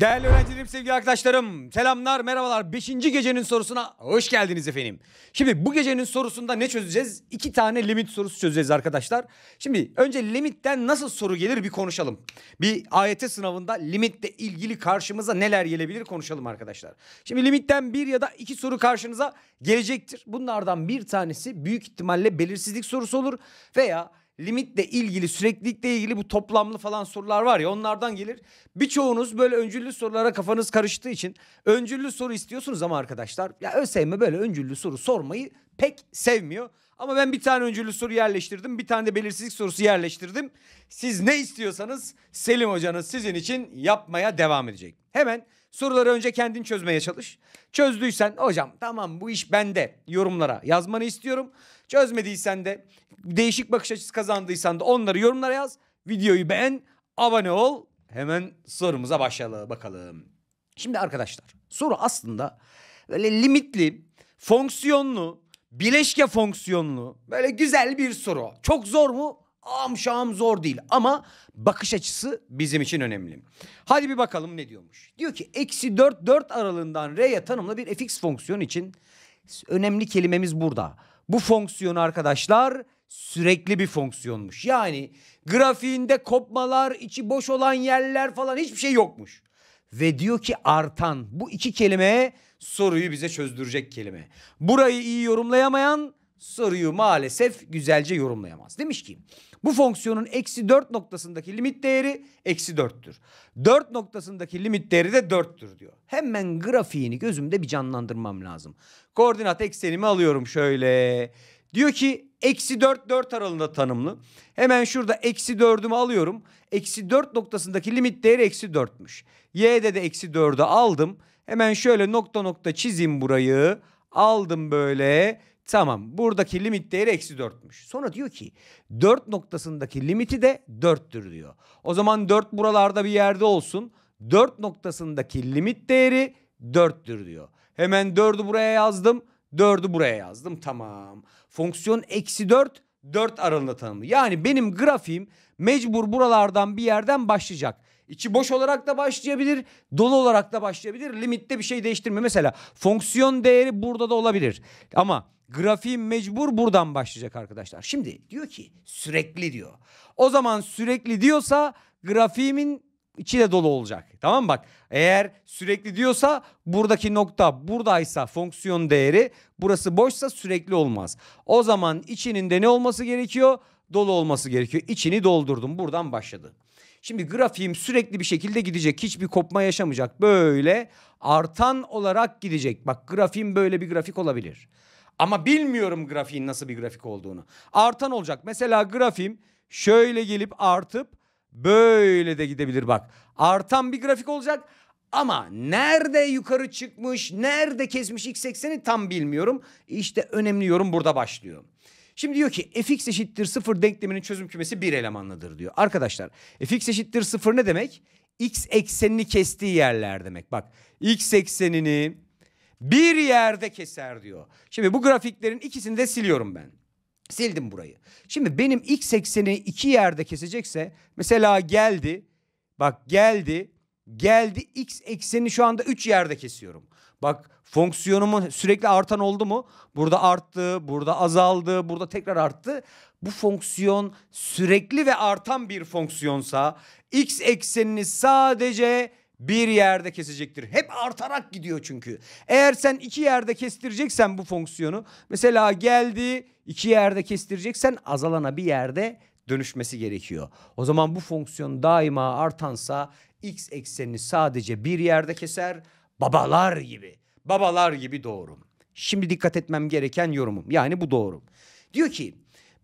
Değerli öğrencilerim, sevgili arkadaşlarım, selamlar, merhabalar. Beşinci gecenin sorusuna hoş geldiniz efendim. Şimdi bu gecenin sorusunda ne çözeceğiz? İki tane limit sorusu çözeceğiz arkadaşlar. Şimdi önce limitten nasıl soru gelir bir konuşalım. Bir AYT sınavında limitle ilgili karşımıza neler gelebilir konuşalım arkadaşlar. Şimdi limitten bir ya da iki soru karşınıza gelecektir. Bunlardan bir tanesi büyük ihtimalle belirsizlik sorusu olur veya limitle ilgili, süreklilikle ilgili bu toplamlı falan sorular var ya onlardan gelir. Birçoğunuz böyle öncüllü sorulara kafanız karıştığı için öncüllü soru istiyorsunuz ama arkadaşlar ya ÖSYM böyle öncüllü soru sormayı pek sevmiyor. Ama ben bir tane öncüllü soru yerleştirdim. Bir tane de belirsizlik sorusu yerleştirdim. Siz ne istiyorsanız Selim hocanız sizin için yapmaya devam edecek. Hemen Soruları önce kendin çözmeye çalış. Çözdüysen hocam tamam bu iş bende yorumlara yazmanı istiyorum. Çözmediysen de değişik bakış açısı kazandıysan da onları yorumlara yaz. Videoyu beğen, abone ol. Hemen sorumuza başlayalım bakalım. Şimdi arkadaşlar soru aslında böyle limitli, fonksiyonlu, bileşke fonksiyonlu böyle güzel bir soru. Çok zor mu? am şam zor değil ama bakış açısı bizim için önemli. Hadi bir bakalım ne diyormuş. Diyor ki eksi 4 4 aralığından R'ye tanımlı bir fx fonksiyon için önemli kelimemiz burada. Bu fonksiyon arkadaşlar sürekli bir fonksiyonmuş. Yani grafiğinde kopmalar, içi boş olan yerler falan hiçbir şey yokmuş. Ve diyor ki artan bu iki kelime soruyu bize çözdürecek kelime. Burayı iyi yorumlayamayan soruyu maalesef güzelce yorumlayamaz. Demiş ki bu fonksiyonun eksi 4 noktasındaki limit değeri eksi 4'tür. 4 noktasındaki limit değeri de 4'tür diyor. Hemen grafiğini gözümde bir canlandırmam lazım. Koordinat eksenimi alıyorum şöyle. Diyor ki eksi 4 4 aralığında tanımlı. Hemen şurada eksi 4'ümü alıyorum. Eksi 4 noktasındaki limit değeri eksi 4'müş. Y'de de eksi 4'ü aldım. Hemen şöyle nokta nokta çizeyim burayı. Aldım böyle. Tamam buradaki limit değeri eksi 4'müş. Sonra diyor ki 4 noktasındaki limiti de 4'tür diyor. O zaman 4 buralarda bir yerde olsun. 4 noktasındaki limit değeri 4'tür diyor. Hemen 4'ü buraya yazdım. 4'ü buraya yazdım. Tamam. Fonksiyon eksi 4 4 aralığında tanımlı. Yani benim grafiğim mecbur buralardan bir yerden başlayacak. İçi boş olarak da başlayabilir, dolu olarak da başlayabilir. Limitte bir şey değiştirme. Mesela fonksiyon değeri burada da olabilir. Ama grafiğin mecbur buradan başlayacak arkadaşlar. Şimdi diyor ki sürekli diyor. O zaman sürekli diyorsa grafiğimin içi de dolu olacak. Tamam mı bak? Eğer sürekli diyorsa buradaki nokta buradaysa fonksiyon değeri burası boşsa sürekli olmaz. O zaman içinin de ne olması gerekiyor? Dolu olması gerekiyor. İçini doldurdum. Buradan başladı. Şimdi grafiğim sürekli bir şekilde gidecek. Hiçbir kopma yaşamayacak. Böyle artan olarak gidecek. Bak grafiğim böyle bir grafik olabilir. Ama bilmiyorum grafiğin nasıl bir grafik olduğunu. Artan olacak. Mesela grafiğim şöyle gelip artıp böyle de gidebilir bak. Artan bir grafik olacak. Ama nerede yukarı çıkmış, nerede kesmiş x80'i tam bilmiyorum. İşte önemli yorum burada başlıyor. Şimdi diyor ki fx eşittir sıfır denkleminin çözüm kümesi bir elemanlıdır diyor. Arkadaşlar fx eşittir sıfır ne demek? x eksenini kestiği yerler demek. Bak x eksenini bir yerde keser diyor. Şimdi bu grafiklerin ikisini de siliyorum ben. Sildim burayı. Şimdi benim x ekseni iki yerde kesecekse mesela geldi bak geldi geldi x eksenini şu anda üç yerde kesiyorum. Bak fonksiyonumun sürekli artan oldu mu? Burada arttı, burada azaldı, burada tekrar arttı. Bu fonksiyon sürekli ve artan bir fonksiyonsa x eksenini sadece bir yerde kesecektir. Hep artarak gidiyor çünkü. Eğer sen iki yerde kestireceksen bu fonksiyonu mesela geldi iki yerde kestireceksen azalana bir yerde dönüşmesi gerekiyor. O zaman bu fonksiyon daima artansa x eksenini sadece bir yerde keser Babalar gibi. Babalar gibi doğru. Şimdi dikkat etmem gereken yorumum. Yani bu doğru. Diyor ki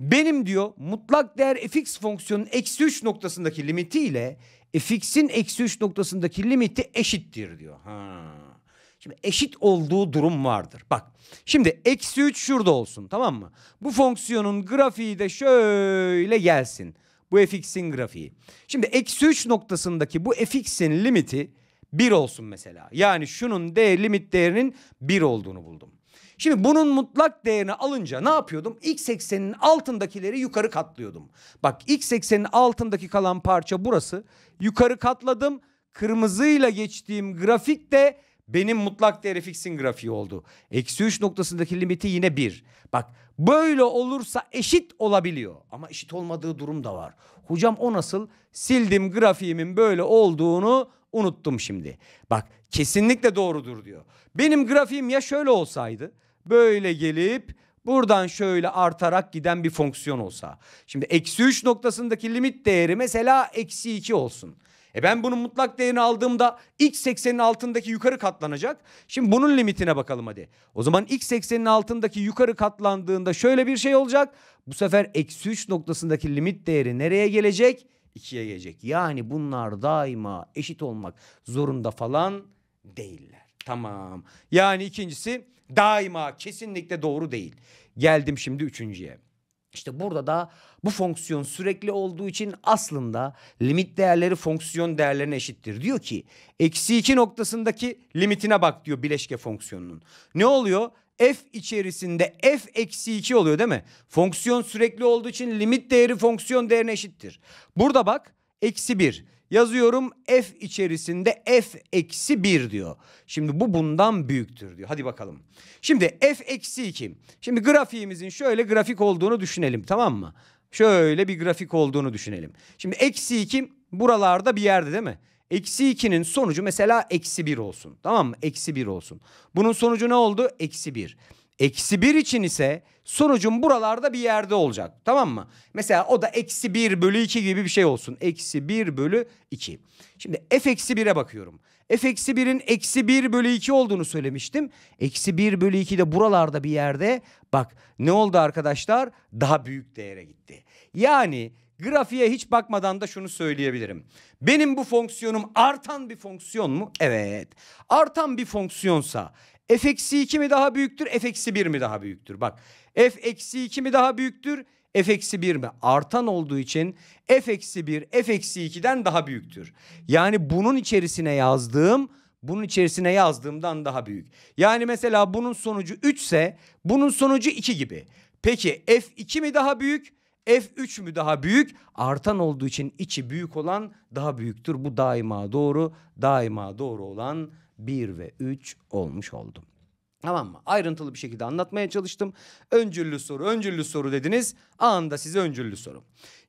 benim diyor mutlak değer fx fonksiyonun eksi 3 noktasındaki limiti ile fx'in eksi 3 noktasındaki limiti eşittir diyor. Ha. Şimdi eşit olduğu durum vardır. Bak şimdi eksi 3 şurada olsun tamam mı? Bu fonksiyonun grafiği de şöyle gelsin. Bu fx'in grafiği. Şimdi eksi 3 noktasındaki bu fx'in limiti 1 olsun mesela. Yani şunun değer, limit değerinin 1 olduğunu buldum. Şimdi bunun mutlak değerini alınca ne yapıyordum? X ekseninin altındakileri yukarı katlıyordum. Bak X ekseninin altındaki kalan parça burası. Yukarı katladım. Kırmızıyla geçtiğim grafik de benim mutlak değeri fix'in grafiği oldu. Eksi 3 noktasındaki limiti yine 1. Bak böyle olursa eşit olabiliyor. Ama eşit olmadığı durum da var. Hocam o nasıl? Sildim grafiğimin böyle olduğunu Unuttum şimdi. Bak kesinlikle doğrudur diyor. Benim grafiğim ya şöyle olsaydı böyle gelip buradan şöyle artarak giden bir fonksiyon olsa. Şimdi eksi 3 noktasındaki limit değeri mesela eksi 2 olsun. E ben bunun mutlak değerini aldığımda x eksenin altındaki yukarı katlanacak. Şimdi bunun limitine bakalım hadi. O zaman x eksenin altındaki yukarı katlandığında şöyle bir şey olacak. Bu sefer eksi 3 noktasındaki limit değeri nereye gelecek? ikiye gelecek. Yani bunlar daima eşit olmak zorunda falan değiller. Tamam. Yani ikincisi daima kesinlikle doğru değil. Geldim şimdi üçüncüye. İşte burada da bu fonksiyon sürekli olduğu için aslında limit değerleri fonksiyon değerlerine eşittir. Diyor ki eksi 2 noktasındaki limitine bak diyor bileşke fonksiyonunun. Ne oluyor? f içerisinde f eksi 2 oluyor değil mi? Fonksiyon sürekli olduğu için limit değeri fonksiyon değerine eşittir. Burada bak eksi 1 yazıyorum f içerisinde f eksi 1 diyor. Şimdi bu bundan büyüktür diyor. Hadi bakalım. Şimdi f eksi 2. Şimdi grafiğimizin şöyle grafik olduğunu düşünelim tamam mı? Şöyle bir grafik olduğunu düşünelim. Şimdi eksi 2 buralarda bir yerde değil mi? Eksi 2'nin sonucu mesela eksi 1 olsun. Tamam mı? Eksi 1 olsun. Bunun sonucu ne oldu? Eksi 1. Eksi 1 için ise sonucun buralarda bir yerde olacak. Tamam mı? Mesela o da eksi 1 bölü 2 gibi bir şey olsun. Eksi 1 bölü 2. Şimdi f eksi 1'e bakıyorum. f eksi 1'in eksi 1 bölü 2 olduğunu söylemiştim. Eksi 1 bölü 2 de buralarda bir yerde. Bak ne oldu arkadaşlar? Daha büyük değere gitti. Yani Grafiğe hiç bakmadan da şunu söyleyebilirim. Benim bu fonksiyonum artan bir fonksiyon mu? Evet. Artan bir fonksiyonsa f eksi 2 mi daha büyüktür? f eksi 1 mi daha büyüktür? Bak f eksi 2 mi daha büyüktür? f eksi 1 mi? Artan olduğu için f eksi 1 f eksi 2'den daha büyüktür. Yani bunun içerisine yazdığım bunun içerisine yazdığımdan daha büyük. Yani mesela bunun sonucu 3 ise bunun sonucu 2 gibi. Peki f2 mi daha büyük? F3 mü daha büyük? Artan olduğu için içi büyük olan daha büyüktür. Bu daima doğru, daima doğru olan 1 ve 3 olmuş oldu. Tamam mı? Ayrıntılı bir şekilde anlatmaya çalıştım. Öncüllü soru, öncüllü soru dediniz. Anında size öncüllü soru.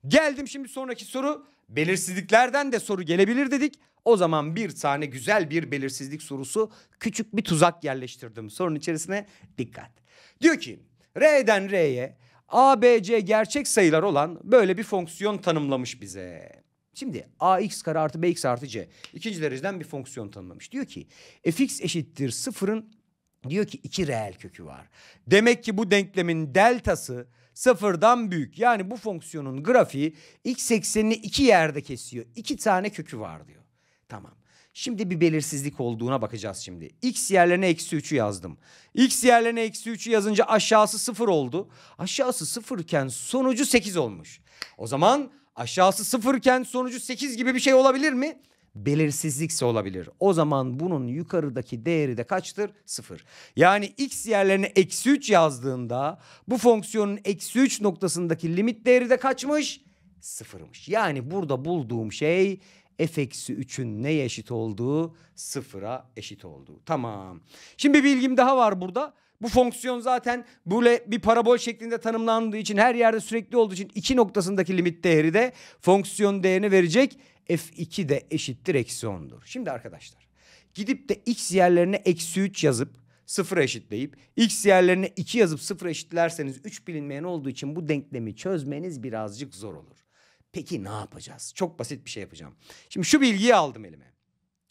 Geldim şimdi sonraki soru. Belirsizliklerden de soru gelebilir dedik. O zaman bir tane güzel bir belirsizlik sorusu küçük bir tuzak yerleştirdim. Sorunun içerisine dikkat. Diyor ki R'den R'ye ABC gerçek sayılar olan böyle bir fonksiyon tanımlamış bize. Şimdi ax kare artı bx artı c ikinci dereceden bir fonksiyon tanımlamış. Diyor ki fx eşittir sıfırın diyor ki iki reel kökü var. Demek ki bu denklemin deltası sıfırdan büyük. Yani bu fonksiyonun grafiği x eksenini iki yerde kesiyor. İki tane kökü var diyor. Tamam. Şimdi bir belirsizlik olduğuna bakacağız şimdi. X yerlerine eksi 3'ü yazdım. X yerlerine eksi 3'ü yazınca aşağısı 0 oldu. Aşağısı 0 iken sonucu 8 olmuş. O zaman aşağısı 0 iken sonucu 8 gibi bir şey olabilir mi? belirsizlikse olabilir. O zaman bunun yukarıdaki değeri de kaçtır? Sıfır. Yani x yerlerine eksi 3 yazdığında bu fonksiyonun eksi 3 noktasındaki limit değeri de kaçmış? Sıfırmış. Yani burada bulduğum şey f eksi 3'ün neye eşit olduğu? Sıfıra eşit olduğu. Tamam. Şimdi bir bilgim daha var burada. Bu fonksiyon zaten böyle bir parabol şeklinde tanımlandığı için her yerde sürekli olduğu için iki noktasındaki limit değeri de fonksiyon değerini verecek. F2 de eşittir eksi 10'dur. Şimdi arkadaşlar gidip de x yerlerine eksi 3 yazıp sıfıra eşitleyip x yerlerine 2 yazıp sıfıra eşitlerseniz 3 bilinmeyen olduğu için bu denklemi çözmeniz birazcık zor olur. Peki ne yapacağız? Çok basit bir şey yapacağım. Şimdi şu bilgiyi aldım elime.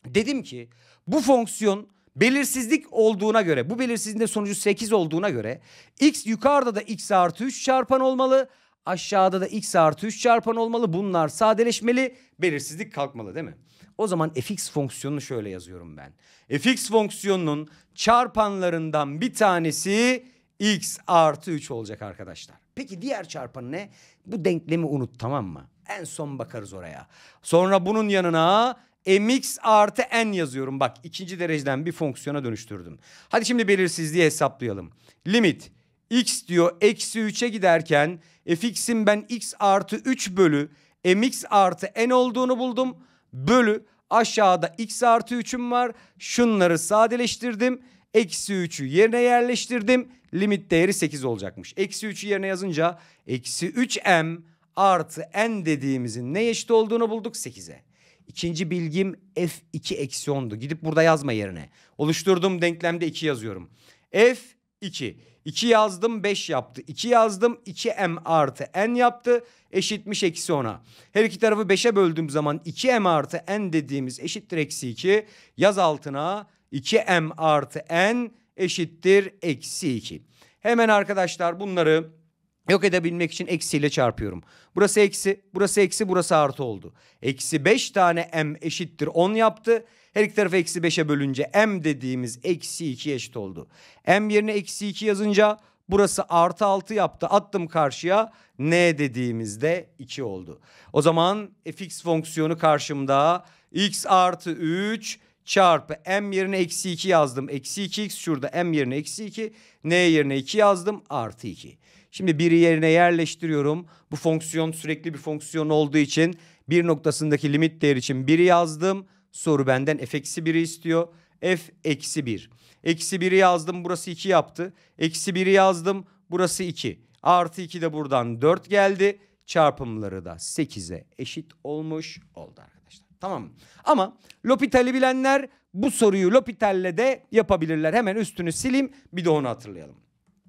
Dedim ki bu fonksiyon belirsizlik olduğuna göre bu belirsizliğin de sonucu 8 olduğuna göre x yukarıda da x artı 3 çarpan olmalı. Aşağıda da x artı 3 çarpan olmalı. Bunlar sadeleşmeli. Belirsizlik kalkmalı değil mi? O zaman fx fonksiyonunu şöyle yazıyorum ben. fx fonksiyonunun çarpanlarından bir tanesi x artı 3 olacak arkadaşlar. Peki diğer çarpan ne? Bu denklemi unut tamam mı? En son bakarız oraya. Sonra bunun yanına mx artı n yazıyorum. Bak ikinci dereceden bir fonksiyona dönüştürdüm. Hadi şimdi belirsizliği hesaplayalım. Limit x diyor eksi 3'e giderken fx'in ben x artı 3 bölü mx artı n olduğunu buldum. Bölü aşağıda x artı 3'üm var. Şunları sadeleştirdim. Eksi 3'ü yerine yerleştirdim. Limit değeri 8 olacakmış. Eksi 3'ü yerine yazınca eksi 3m artı n dediğimizin ne eşit olduğunu bulduk 8'e. İkinci bilgim f2 eksi 10'du. Gidip burada yazma yerine. Oluşturduğum denklemde 2 yazıyorum. f2. 2 yazdım 5 yaptı. 2 yazdım 2m artı n yaptı. Eşitmiş eksi 10'a. Her iki tarafı 5'e böldüğüm zaman 2m artı n dediğimiz eşittir eksi 2. Yaz altına 2m artı n eşittir eksi 2. Hemen arkadaşlar bunları yok edebilmek için eksiyle çarpıyorum. Burası eksi, burası eksi, burası artı oldu. Eksi 5 tane m eşittir 10 yaptı. Her iki tarafı eksi 5'e bölünce m dediğimiz eksi 2 eşit oldu. M yerine eksi 2 yazınca burası artı 6 yaptı. Attım karşıya n dediğimizde 2 oldu. O zaman fx fonksiyonu karşımda x artı 3 çarpı m yerine eksi 2 yazdım. Eksi 2x şurada m yerine eksi 2. n yerine 2 yazdım artı 2. Şimdi biri yerine yerleştiriyorum. Bu fonksiyon sürekli bir fonksiyon olduğu için bir noktasındaki limit değer için biri yazdım. Soru benden f eksi 1'i istiyor. f eksi 1. Eksi 1'i yazdım burası 2 yaptı. Eksi 1'i yazdım burası 2. Artı 2 de buradan 4 geldi. Çarpımları da 8'e eşit olmuş oldu Tamam Ama Lopitali bilenler bu soruyu Lopitalle de yapabilirler. Hemen üstünü sileyim bir de onu hatırlayalım.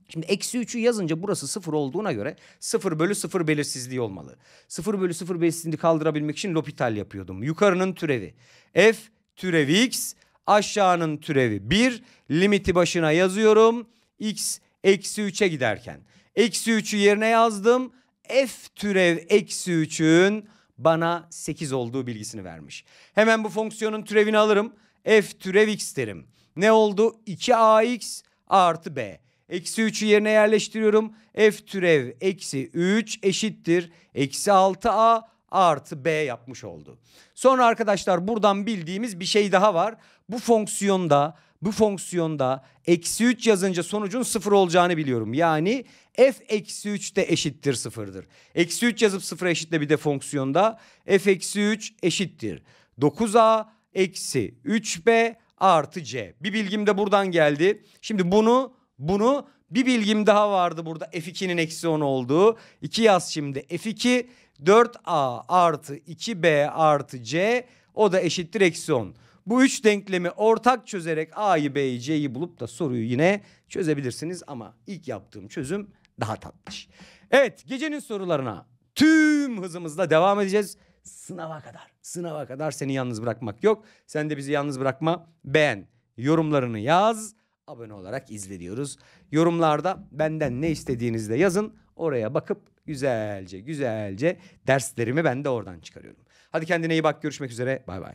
Şimdi eksi 3'ü yazınca burası 0 olduğuna göre 0 bölü 0 belirsizliği olmalı. 0 bölü 0 belirsizliğini kaldırabilmek için Lopital yapıyordum. Yukarının türevi f türevi x aşağının türevi 1 limiti başına yazıyorum x eksi 3'e giderken. Eksi 3'ü yerine yazdım f türev eksi 3'ün bana 8 olduğu bilgisini vermiş. Hemen bu fonksiyonun türevini alırım. F türev x derim. Ne oldu? 2ax artı b. Eksi 3'ü yerine yerleştiriyorum. F türev eksi 3 eşittir. Eksi 6a artı b yapmış oldu. Sonra arkadaşlar buradan bildiğimiz bir şey daha var. Bu fonksiyonda bu fonksiyonda eksi 3 yazınca sonucun 0 olacağını biliyorum. Yani f eksi 3 de eşittir 0'dır. Eksi 3 yazıp 0'a eşitle bir de fonksiyonda f eksi 3 eşittir. 9a eksi 3b artı c. Bir bilgim de buradan geldi. Şimdi bunu bunu bir bilgim daha vardı burada f2'nin eksi 10 olduğu. 2 yaz şimdi f2 4a artı 2b artı c o da eşittir eksi 10. Bu üç denklemi ortak çözerek A'yı B'yi C'yi bulup da soruyu yine çözebilirsiniz. Ama ilk yaptığım çözüm daha tatlış. Evet gecenin sorularına tüm hızımızla devam edeceğiz. Sınava kadar, sınava kadar seni yalnız bırakmak yok. Sen de bizi yalnız bırakma. Beğen, yorumlarını yaz, abone olarak izle diyoruz. Yorumlarda benden ne istediğinizde yazın. Oraya bakıp güzelce güzelce derslerimi ben de oradan çıkarıyorum. Hadi kendine iyi bak görüşmek üzere. Bay bay.